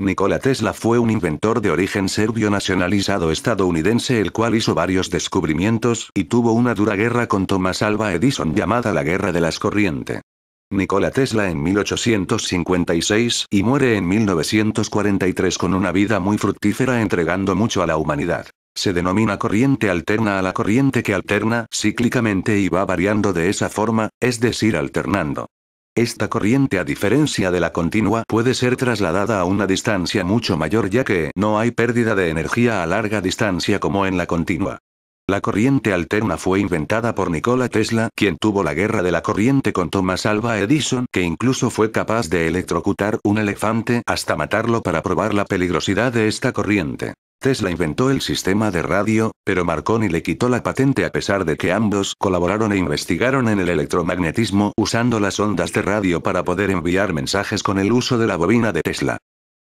Nikola Tesla fue un inventor de origen serbio nacionalizado estadounidense el cual hizo varios descubrimientos, y tuvo una dura guerra con Thomas Alva Edison llamada la Guerra de las Corrientes. Nikola Tesla en 1856 y muere en 1943 con una vida muy fructífera entregando mucho a la humanidad. Se denomina corriente alterna a la corriente que alterna cíclicamente y va variando de esa forma, es decir, alternando. Esta corriente a diferencia de la continua puede ser trasladada a una distancia mucho mayor ya que no hay pérdida de energía a larga distancia como en la continua. La corriente alterna fue inventada por Nikola Tesla, quien tuvo la guerra de la corriente con Thomas Alva Edison, que incluso fue capaz de electrocutar un elefante hasta matarlo para probar la peligrosidad de esta corriente. Tesla inventó el sistema de radio, pero Marconi le quitó la patente a pesar de que ambos colaboraron e investigaron en el electromagnetismo usando las ondas de radio para poder enviar mensajes con el uso de la bobina de Tesla.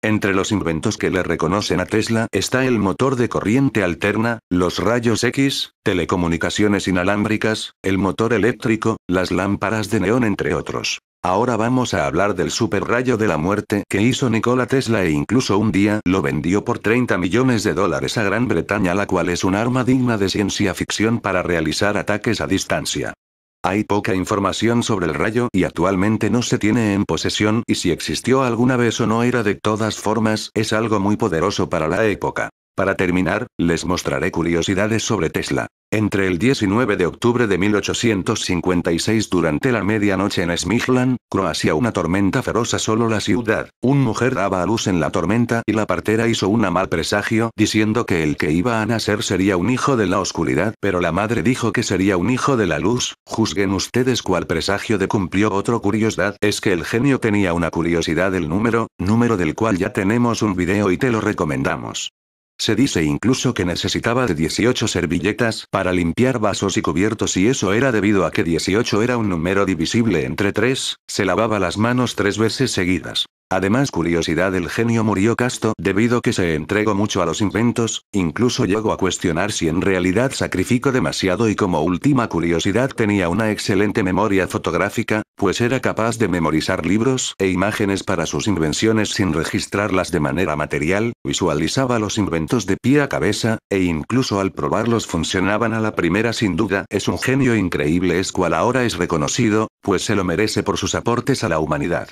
Entre los inventos que le reconocen a Tesla está el motor de corriente alterna, los rayos X, telecomunicaciones inalámbricas, el motor eléctrico, las lámparas de neón entre otros. Ahora vamos a hablar del super rayo de la muerte que hizo Nikola Tesla e incluso un día lo vendió por 30 millones de dólares a Gran Bretaña la cual es un arma digna de ciencia ficción para realizar ataques a distancia. Hay poca información sobre el rayo y actualmente no se tiene en posesión y si existió alguna vez o no era de todas formas es algo muy poderoso para la época. Para terminar, les mostraré curiosidades sobre Tesla. Entre el 19 de octubre de 1856 durante la medianoche en Smithland, Croacia una tormenta feroz solo la ciudad, un mujer daba a luz en la tormenta y la partera hizo una mal presagio diciendo que el que iba a nacer sería un hijo de la oscuridad pero la madre dijo que sería un hijo de la luz, juzguen ustedes cuál presagio de cumplió otra curiosidad es que el genio tenía una curiosidad del número, número del cual ya tenemos un video y te lo recomendamos. Se dice incluso que necesitaba de 18 servilletas para limpiar vasos y cubiertos y eso era debido a que 18 era un número divisible entre 3, se lavaba las manos tres veces seguidas. Además curiosidad el genio murió casto debido que se entregó mucho a los inventos, incluso llegó a cuestionar si en realidad sacrificó demasiado y como última curiosidad tenía una excelente memoria fotográfica, pues era capaz de memorizar libros e imágenes para sus invenciones sin registrarlas de manera material, visualizaba los inventos de pie a cabeza, e incluso al probarlos funcionaban a la primera sin duda es un genio increíble es cual ahora es reconocido, pues se lo merece por sus aportes a la humanidad.